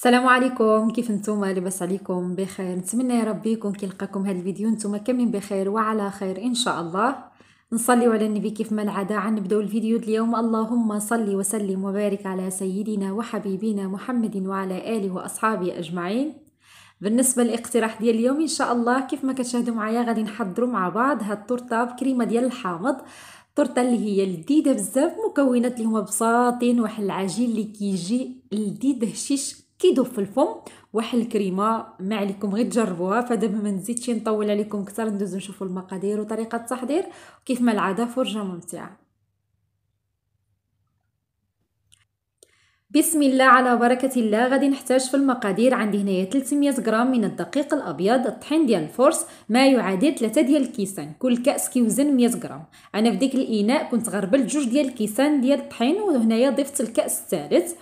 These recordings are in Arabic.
السلام عليكم كيف نتوما لباس عليكم بخير نتمنى يا ربي يكون كي لقاكم هذا الفيديو نتوما كاملين بخير وعلى خير ان شاء الله نصلي على النبي كيف ما العاده غنبداو الفيديو اليوم اللهم صل وسلم وبارك على سيدنا وحبيبنا محمد وعلى اله واصحابه اجمعين بالنسبه للاقتراح ديال اليوم ان شاء الله كيف ما كتشاهدوا معايا غادي نحضروا مع بعض هاد التورته بكريمه ديال الحامض التورته اللي هي لذيذه بزاف مكونات اللي هما بساطين واحد العجين اللي كيجي لذيذ هشيش كيدوب في الفم واحد الكريمه ما عليكم غير تجربوها فدابا ما نزيدش نطول عليكم اكثر ندوزو نشوفوا المقادير وطريقه التحضير كيف ما العاده فرجه ممتعه بسم الله على بركة الله غادي نحتاج في المقادير عندي هنايا 300 غرام من الدقيق الأبيض الطحين ديال الفرس ما يعادل 3 ديال الكيسان كل كأس كيوزن 100 غرام أنا في ديك الإناء كنت غربلت جوج ديال الكيسان ديال الطحين وهنايا ضفت الكأس الثالث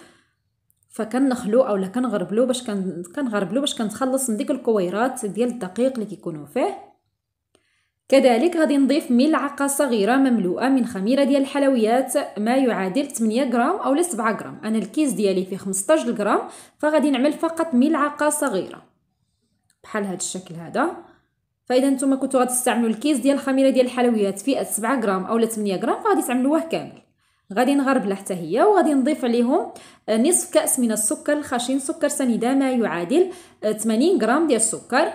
فكنخلو اولا كنغربلو باش كن... كنغربلو باش كنتخلص من ديك الكويرات ديال الدقيق اللي كيكونوا فيه كذلك غادي نضيف ملعقه صغيره مملوءه من خميره ديال الحلويات ما يعادل 8 غرام اولا 7 غرام انا الكيس ديالي فيه 15 غرام فغادي نعمل فقط ملعقه صغيره بحال هذا الشكل هذا فاذا نتوما كنتو غتستعملوا الكيس ديال الخميره ديال الحلويات فئه 7 غرام اولا 8 غرام فغادي تعملوه كامل غادي نغربلها حتى هي وغادي نضيف عليهم آه، نصف كاس من السكر الخشن سكر سنيده ما يعادل 80 آه، غرام ديال السكر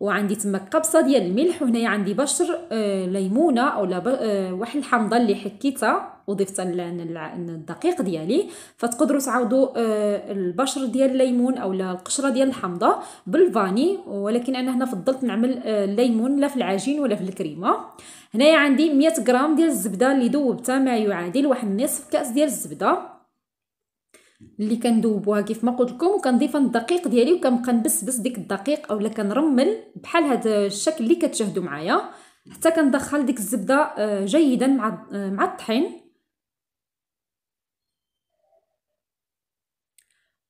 وعندي تما قبصه ديال الملح وهنايا عندي بشر آه، ليمونه اولا آه، واحد الحامضه اللي حكيتها وضفت للدقيق ديالي فتقدروا تعوضوا آه، البشر ديال الليمون اولا القشره ديال الحامضه بالفاني ولكن انا هنا فضلت نعمل الليمون لا في العجين ولا في الكريمه هنايا عندي 100 غرام ديال الزبده اللي ذوبتها ما يعادل واحد نصف كاس ديال الزبده اللي كندوبوها كيف ما قلت لكم وكنضيفها الدقيق ديالي وكنبقى نبسبس ديك الدقيق اولا كنرمل بحال هذا الشكل اللي كتشاهدوا معايا حتى كندخل ديك الزبده آه، جيدا مع آه، مع الطحين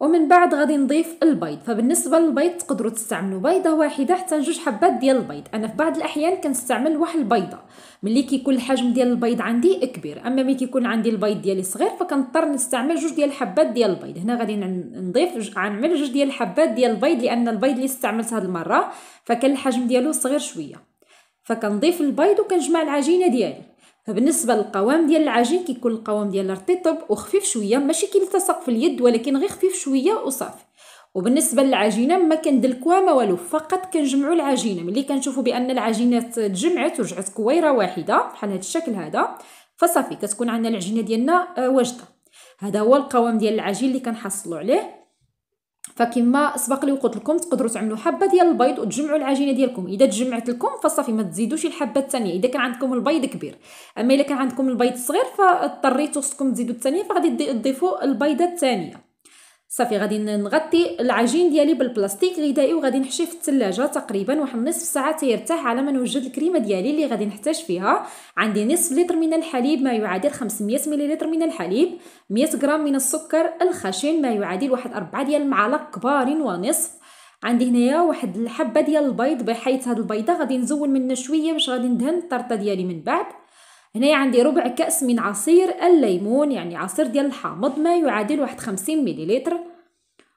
ومن بعد غادي نضيف البيض فبالنسبه للبيض تقدروا تستعملوا بيضه واحده حتى جوج حبات ديال البيض انا في بعض الاحيان كنستعمل واحد البيضه ملي كيكون الحجم ديال البيض عندي كبير اما ملي كيكون عندي البيض ديالي صغير فكنضطر نستعمل جوج ديال الحبات ديال البيض هنا غادي نضيف غنعمل جوج ديال الحبات ديال البيض لان البيض اللي استعملت هذه المره فكان الحجم ديالو صغير شويه فكنضيف البيض وكنجمع العجينه ديالي فبالنسبه للقوام ديال العجين كيكون القوام ديال رطب وخفيف شويه ماشي كيلتصق في اليد ولكن غير خفيف شويه وصافي وبالنسبه للعجينه ما كندلكوها ما والو فقط كنجمعوا العجينه ملي كنشوفوا بان العجينات تجمعت ورجعت كويره واحده بحال هذا الشكل هذا فصافي كتكون عندنا العجينه ديالنا آه، واجده هذا هو القوام ديال العجين اللي كنحصلوا عليه فكما سبق لي وقلت لكم تقدروا تعملوا حبه ديال البيض وتجمعوا العجينه ديالكم اذا تجمعت لكم فصافي ما تزيدوش الحبه الثانيه اذا كان عندكم البيض كبير اما الا كان عندكم البيض صغير فاضطريتوا خصكم تزيدوا الثانيه فغادي تضيفوا البيضه الثانيه صافي غادي نغطي العجين ديالي بالبلاستيك غذائي وغادي نحشيه في الثلاجه تقريبا واحد نصف ساعه تيرتاح على ما نوجد الكريمه ديالي اللي غادي نحتاج فيها عندي نصف لتر من الحليب ما يعادل 500 مليلتر من الحليب 100 غرام من السكر الخشن ما يعادل واحد 4 ديال المعالق كبارين ونصف عندي هنايا واحد الحبه ديال البيض بحيث هاد البيضه غادي نزول منها شويه باش غادي ندهن الطرطه ديالي من بعد هنا عندي ربع كأس من عصير الليمون يعني عصير ديال الحامض ما يعادل واحد خمسين مليلتر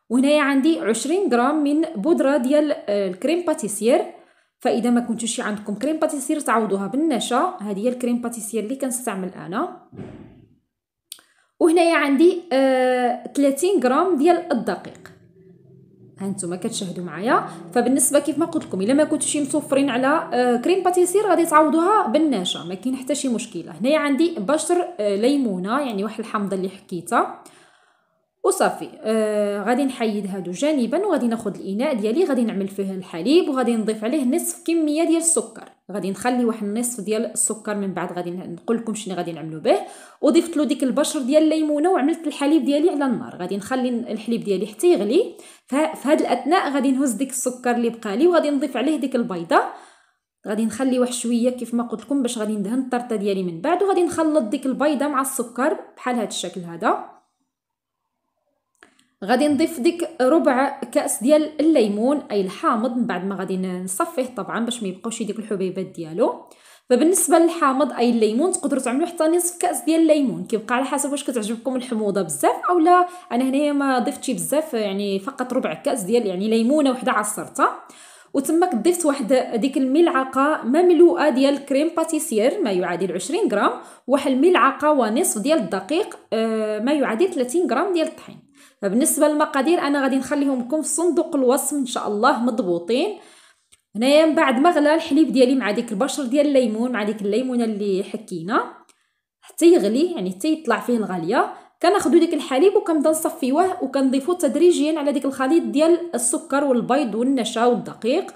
وهنا عندي عشرين غرام من بودرة ديال آه، الكريم باتيسير فاذا ما كنتوش عندكم كريم باتيسير تعوضوها بالنشا هذه هي الكريم باتيسير اللي كنستعمل انا وهنايا عندي آه 30 غرام ديال الدقيق هانتوما كتشاهدوا معايا فبالنسبه كيف ما قلت لكم الا ما شي مسوفرين على آه، كريم باتيسير غادي تعوضوها بالنشا ما كاين حتى شي مشكله هنايا عندي بشر آه، ليمونه يعني واحد الحامضه اللي حكيتها وصافي آه غادي نحيد هادو جانبا وغادي ناخذ الاناء ديالي غادي نعمل فيه الحليب وغادي نضيف عليه نصف كميه ديال السكر غادي نخلي واحد النصف ديال السكر من بعد غادي نقول لكم شنو غادي نعملو به وضفت له ديك البشر ديال الليمونه وعملت الحليب ديالي على النار غادي نخلي الحليب ديالي حتى يغلي ففي هذه الاثناء غادي نهز ديك السكر اللي بقى لي وغادي نضيف عليه ديك البيضه غادي نخلي واحد شويه كيف ما قلت لكم باش غادي ندهن الطرطه ديالي من بعد وغادي نخلط ديك البيضه مع السكر بحال هاد الشكل هذا غادي نضيف ديك ربع كاس ديال الليمون اي الحامض من بعد ما غادي نصفيه طبعا باش ما يبقاوش ديك الحبيبات ديالو فبالنسبه للحامض اي الليمون تقدروا تعملوا حتى نصف كاس ديال الليمون كيبقى على حسب واش كتعجبكم الحموضه بزاف اولا انا هنايا ما ضفتش بزاف يعني فقط ربع كاس ديال يعني ليمونه وحده عصرتها وتما ضفت واحد ديك الملعقه مملوءه ديال كريم باتيسير ما يعادل 20 غرام واحد الملعقه ونصف ديال الدقيق آه، ما يعادل 30 غرام ديال الطحين فبالنسبه للمقادير انا غادي نخليهم لكم في صندوق الوصف ان شاء الله مضبوطين هنايا من بعد ما غلا الحليب ديالي مع ديك البشر ديال الليمون مع ديك الليمونه اللي حكينا حتى يغلي يعني حتى يطلع فيه الغاليه كناخذوا ديك الحليب وكنبدا نصفيوه وكنضيفوه تدريجيا على ديك الخليط ديال السكر والبيض والنشا والدقيق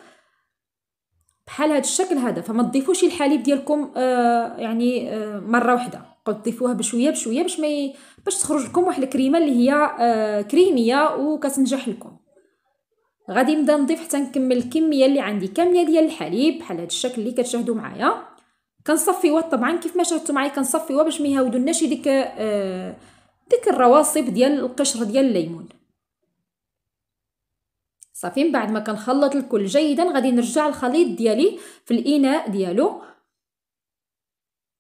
بحال هذا الشكل هذا فما تضيفوش الحليب ديالكم آه يعني آه مره واحده قد تضيفوها بشويه بشويه باش ما باش تخرج لكم واحد الكريمه اللي هي آه، كريميه وكتنجح لكم غادي نبدا نضيف حتى نكمل الكميه اللي عندي كامله ديال الحليب بحال هذا الشكل اللي كتشاهدوا معايا كنصفيوه طبعا كيف ما شاهدتوا معايا كنصفيوه باش ما يهاودولناش ديك آه، ديك الرواسب ديال القشر ديال الليمون صافي من بعد ما كنخلط الكل جيدا غادي نرجع الخليط ديالي في الاناء ديالو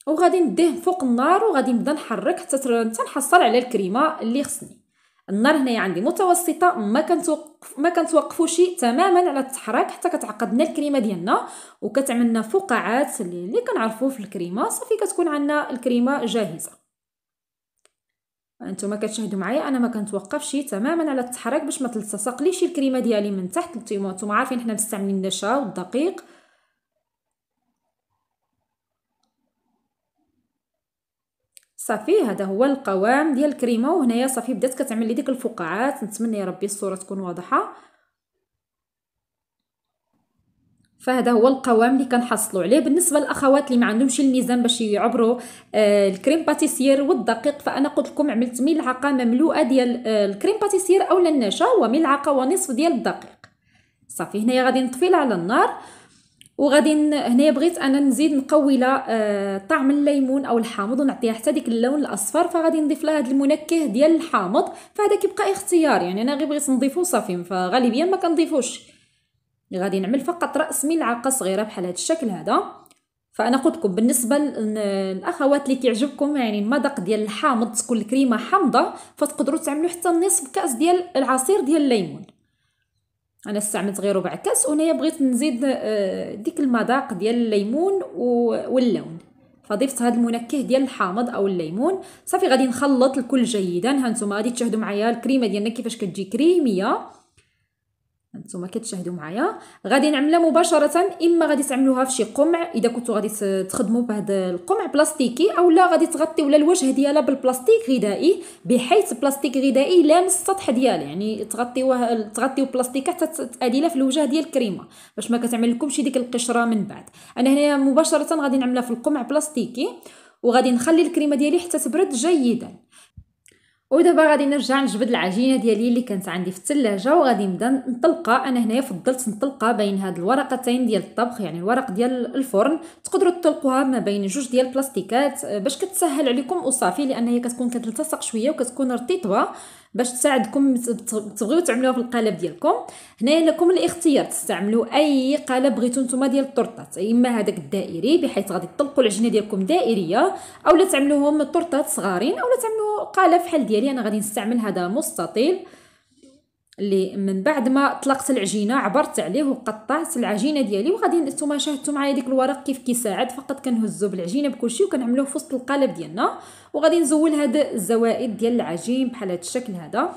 وغادي نديه فوق النار وغادي نبدا نحرك حتى تنحصل على الكريمه اللي خصني النار هنايا عندي متوسطه ما كنتوقف ما كنتوقفوش تماما على التحراك حتى كتعقد لنا الكريمه ديالنا وكتعمل لنا فقاعات اللي كنعرفوه في الكريمه صافي كتكون عندنا الكريمه جاهزه انتم كتشاهدوا معايا انا ما كنتوقفش تماما على التحرك باش ما تلتصق ليش الكريمه ديالي من تحت انتم عارفين حنا مستعملين النشا والدقيق صافي هذا هو القوام ديال الكريمه وهنايا صافي بدات كتعمل لي ديك الفقاعات نتمنى يا ربي الصوره تكون واضحه فهذا هو القوام اللي كنحصلوا عليه بالنسبه للاخوات اللي ما عندهمش الميزان باش يعبروا آه، الكريم باتيسير والدقيق فانا قلت لكم عملت ملعقه مملوءه ديال آه، الكريم باتيسير اولا النشا وملعقه ونصف ديال الدقيق صافي هنايا غادي نطفي على النار وغادي هنايا بغيت انا نزيد نقوي لها آه، طعم الليمون او الحامض ونعطيها حتى ديك اللون الاصفر فغادي نضيف لها هذا المنكه ديال الحامض فهذا كيبقى اختيار يعني انا غير بغيت نضيفو صافي فغالبيا ما كنضيفوش غادي نعمل فقط راس ملعقه صغيره بحال هذا الشكل هذا فانا قلت لكم بالنسبه للاخوات اللي كيعجبكم يعني المذاق ديال الحامض تكون الكريمه حامضه فتقدروا تعملوا حتى نصف كاس ديال العصير ديال الليمون انا استعملت غير ربع كاس وهنايا بغيت نزيد آه، ديك المذاق ديال الليمون واللون فضفت هذا المنكه ديال الحامض او الليمون صافي غادي نخلط الكل جيدا ها نتوما غادي تشاهدوا معايا الكريمه ديالنا كيفاش كتجي كريميه نتوما كتشاهدوا معايا غادي نعملها مباشره اما غادي تعملوها في شي قمع اذا كنتو غادي تخدموا بهذا القمع بلاستيكي اولا غادي تغطيو الوجه ديالها بالبلاستيك غذائي بحيث البلاستيك غذائي لامس السطح ديالها يعني تغطيوه تغطيو بلاستيك حتى تاديله في الوجه ديال الكريمه باش ما كتعمل لكمش ديك القشره من بعد انا هنا مباشره غادي نعملها في القمع بلاستيكي وغادي نخلي الكريمه ديالي حتى تبرد جيدا ودابا غادي نرجع نجبد العجينه ديالي اللي كانت عندي في الثلاجه وغادي نبدا نطلقها انا هنايا فضلت نطلقها بين هاد الورقتين ديال الطبخ يعني الورق ديال الفرن تقدروا تطلقوها ما بين جوج ديال البلاستيكات باش كتسهل عليكم وصافي لان هي كتكون كتلتصق شويه وكتكون رطيبه باش تساعدكم تبغيو تعملوها في القالب ديالكم هنايا لكم الاختيار تستعملوا اي قالب بغيتو نتوما ديال الطرطات اما هذاك الدائري بحيث غادي تطلقوا العجينه ديالكم دائريه اولا تعملوهم طرطات صغارين اولا تعملوا قالب بحال ديالي انا غادي نستعمل هذا مستطيل اللي من بعد ما طلقت العجينه عبرت عليه وقطعت العجينه ديالي وغادي نتوما شاهدتوا معايا ديك الورق كيف كيساعد فقط كنهزو بالعجينه بكلشي وكنعملوه في وسط القالب ديالنا وغادي نزول هاد الزوائد ديال العجين بحال هاد الشكل هذا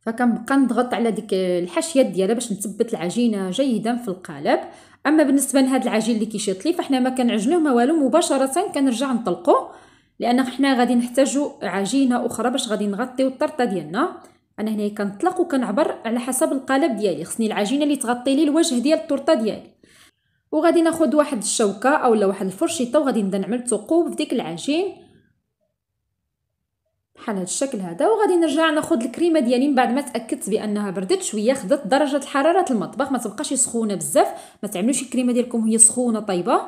فكنبقى نضغط على ديك الحاشيات ديالها باش نثبت العجينه جيدا في القالب اما بالنسبه لهاد العجين اللي كيشيط لي فحنا ما كنعجنوه ما والو مباشره كنرجع نطلقوه لان حنا غادي نحتاجو عجينه اخرى باش غادي نغطيو الطرطه ديالنا انا هنا كنطلق وكنعبر على حسب القالب ديالي خصني العجينه اللي تغطي لي الوجه ديال التورته ديالي وغادي ناخذ واحد الشوكه اولا واحد الفرشيطه وغادي نبدا نعمل ثقوب في ديك العجين بحال هذا الشكل هذا وغادي نرجع ناخذ الكريمه ديالي من بعد ما تاكدت بانها بردت شويه خدت درجه حراره المطبخ ما تبقاش سخونه بزاف ما تعملوش الكريمه ديالكم هي سخونه طيبه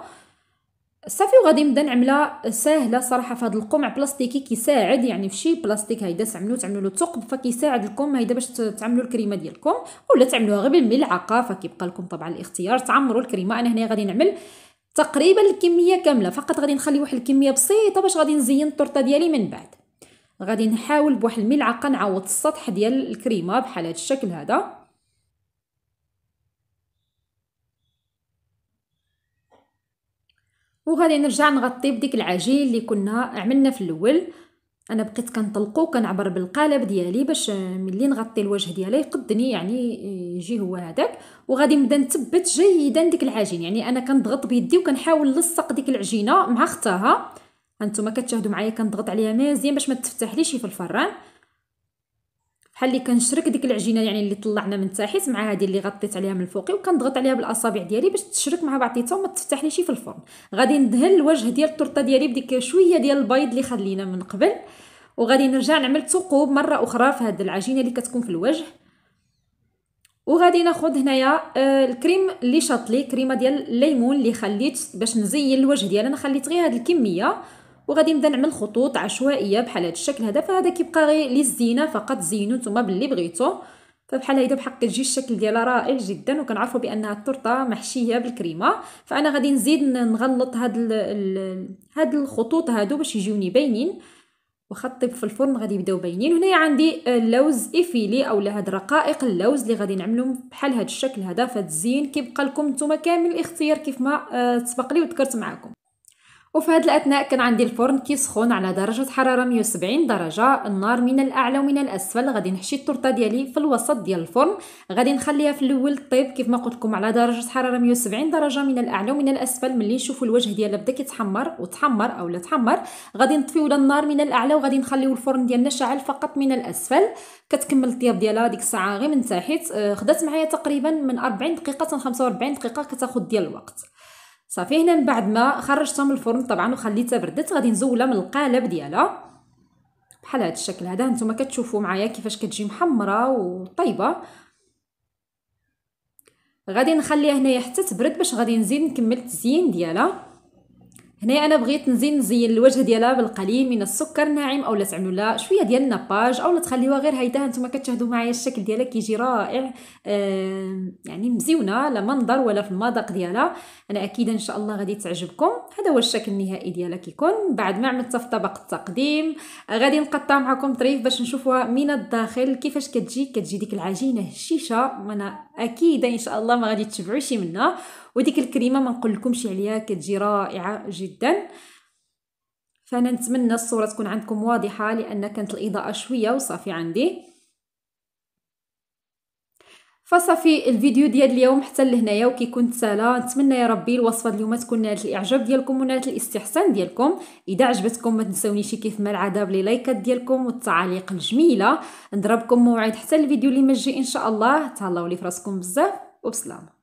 صافي وغادي نبدا نعملها ساهله صراحه فهاد القمع بلاستيكي كيساعد يعني فشي بلاستيك هيدا تعملوا تعملوا له ثقب فكيساعد لكم هيدا باش تعملوا الكريمه ديالكم ولا تعملوها غير بالملعقه فكيبقى لكم طبعا الاختيار تعمروا الكريمه انا هنا غادي نعمل تقريبا الكميه كامله فقط غادي نخلي واحد الكميه بسيطه باش غادي نزين الطرطه ديالي من بعد غادي نحاول بواحد الملعقه نعوض السطح ديال الكريمه بحال هاد الشكل هذا وغادي نرجع نغطي بديك العجين اللي كنا عملنا في الاول انا بقيت كنطلقو كنعبر بالقالب ديالي باش ملي نغطي الوجه ديالي يقدني يعني يجي هو هذاك وغادي نبدا نثبت جيدا ديك العجين يعني انا كنضغط بيدي وكنحاول نلصق ديك العجينه مع اختها هانتوما كتشاهدوا معايا كنضغط عليها مزيان باش ما تفتحليش في الفران بحال اللي كنشرك ديك العجينه يعني اللي طلعنا من تحت مع هذه اللي غطيت عليها من الفوقي وكنضغط عليها بالاصابع ديالي باش تشرك مع بعضيتها وما تفتحليش في الفرن غادي ندهن الوجه ديال التورته ديالي بديك شويه ديال البيض اللي خلينا من قبل وغادي نرجع نعمل ثقوب مره اخرى في هذه العجينه اللي كتكون في الوجه وغادي ناخذ هنايا آه، الكريم اللي شاطلي كريمه ديال الليمون اللي خليت باش نزين الوجه ديالي انا خليت غير هذه الكميه وغادي نبدا نعمل خطوط عشوائيه بحال هذا الشكل هذا فهذا كيبقى غير للزينه فقط زينو نتوما باللي بغيتو فبحال هيدا بحق كتجي الشكل ديالها رائع جدا وكنعرفوا بانها التورته محشيه بالكريمه فانا غادي نزيد نغلط هاد ال الـ هاد الخطوط هادو باش يجيوني باينين واخا طيب في الفرن غادي يبداو باينين هنايا عندي اللوز ايفيلي اولا هاد رقائق اللوز اللي غادي نعملهم بحال هاد الشكل هذا فهاد الزين كيبقى لكم نتوما كامل الاختيار كيف ما آه سبق لي وذكرت معكم وفي هذا الأثناء كان عندي الفرن سخون على درجة حرارة 170 درجة النار من الأعلى ومن الأسفل غادي نحشي التورتة ديالي في الوسط ديال الفرن غادي نخليها في الأول طيب كيف ما قلت لكم على درجة حرارة 170 درجة من الأعلى ومن الأسفل ملي نشوفوا الوجه ديالها بدا كيتحمر وتحمر أو لا تحمر غادي نطفيو النار من الأعلى وغادي نخليو الفرن ديالنا شاعل فقط من الأسفل كتكمل الطياب ديالها ديك الساعة غير من تحت آه، خدات معايا تقريبا من 40 دقيقة حتى 45 دقيقة كتاخد ديال الوقت صافي هنا من بعد ما خرجتها من الفرن طبعا وخليتها بردت غادي نزولها من القالب ديالها بحال هذا الشكل هذا نتوما كتشوفوا معايا كيفاش كتجي محمره وطيبه غادي نخليها هنايا حتى تبرد باش غادي نزيد نكمل التزيين ديالها هنايا انا بغيت نزيد نزين الوجه ديالها بالقليل من السكر ناعم اولا تعملوا شويه ديال الناباج اولا تخليوها غير هايده نتوما كتشاهدوا معايا الشكل ديالها كيجي رائع آه يعني مزيونه لا منظر ولا في المذاق ديالها انا اكيد ان شاء الله غادي تعجبكم هذا هو الشكل النهائي ديالها كيكون بعد ما عملتها في طبق التقديم غادي نقطع معكم طريف باش نشوفوها من الداخل كيفاش كتجي كتجي ديك العجينه هشيشه انا اكيد ان شاء الله ما غادي تشبعوا شي منها وديك الكريمه ما لكمش عليها كتجي رائعه جدا فانا نتمنى الصوره تكون عندكم واضحه لان كانت الاضاءه شويه وصافي عندي فصافي الفيديو ديال اليوم حتى لهنايا وكيكون سالا نتمنى يا ربي الوصفه ديال اليوم تكون نالت الاعجاب ديالكم ونالت الاستحسان ديالكم اذا عجبتكم ما تنساونيش كيف ما العاده بلي لايكات ديالكم والتعاليق الجميله نضربكم موعد حتى الفيديو اللي مجي ان شاء الله تهلاو لي فراسكم بزاف وبسلامه